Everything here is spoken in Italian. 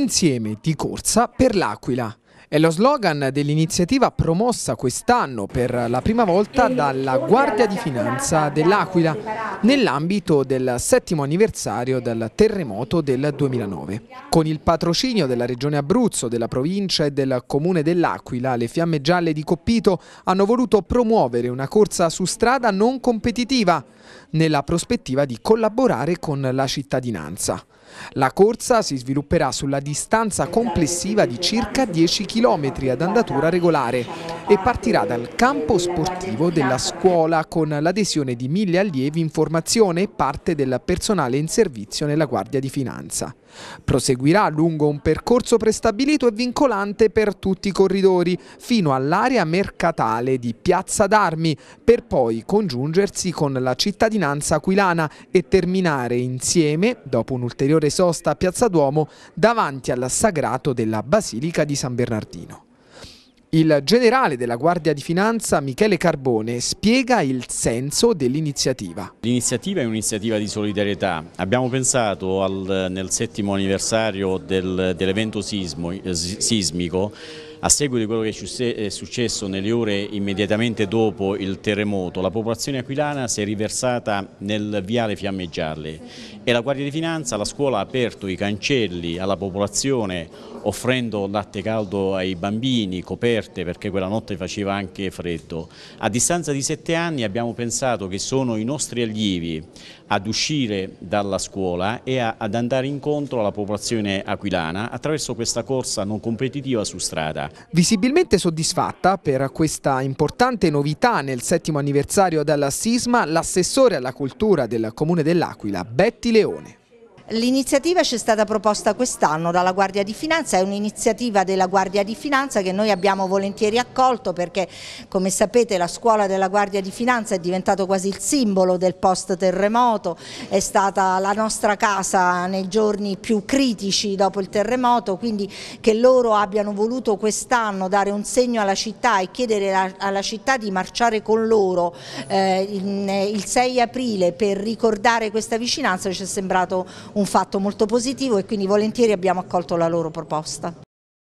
Insieme di corsa per l'Aquila. È lo slogan dell'iniziativa promossa quest'anno per la prima volta dalla Guardia di Finanza dell'Aquila nell'ambito del settimo anniversario del terremoto del 2009. Con il patrocinio della Regione Abruzzo, della provincia e del comune dell'Aquila, le Fiamme Gialle di Coppito hanno voluto promuovere una corsa su strada non competitiva nella prospettiva di collaborare con la cittadinanza. La corsa si svilupperà sulla distanza complessiva di circa 10 km ad andatura regolare e partirà dal campo sportivo della scuola con l'adesione di mille allievi in formazione e parte del personale in servizio nella Guardia di Finanza. Proseguirà lungo un percorso prestabilito e vincolante per tutti i corridori fino all'area mercatale di Piazza d'Armi per poi congiungersi con la cittadinanza aquilana e terminare insieme, dopo un ulteriore un'ulteriore sosta a Piazza Duomo davanti al sagrato della Basilica di San Bernardino. Il generale della Guardia di Finanza Michele Carbone spiega il senso dell'iniziativa. L'iniziativa è un'iniziativa di solidarietà. Abbiamo pensato al, nel settimo anniversario del, dell'evento eh, sismico a seguito di quello che è eh, successo nelle ore immediatamente dopo il terremoto, la popolazione aquilana si è riversata nel viale Fiamme Gialle e la Guardia di Finanza, la scuola ha aperto i cancelli alla popolazione offrendo latte caldo ai bambini, coperte perché quella notte faceva anche freddo. A distanza di sette anni abbiamo pensato che sono i nostri allievi ad uscire dalla scuola e a, ad andare incontro alla popolazione aquilana attraverso questa corsa non competitiva su strada. Visibilmente soddisfatta per questa importante novità nel settimo anniversario della sisma, l'assessore alla cultura del comune dell'Aquila, Betty Leone. L'iniziativa ci è stata proposta quest'anno dalla Guardia di Finanza, è un'iniziativa della Guardia di Finanza che noi abbiamo volentieri accolto perché come sapete la scuola della Guardia di Finanza è diventato quasi il simbolo del post terremoto, è stata la nostra casa nei giorni più critici dopo il terremoto, quindi che loro abbiano voluto quest'anno dare un segno alla città e chiedere alla città di marciare con loro eh, il 6 aprile per ricordare questa vicinanza ci è sembrato un un fatto molto positivo e quindi volentieri abbiamo accolto la loro proposta.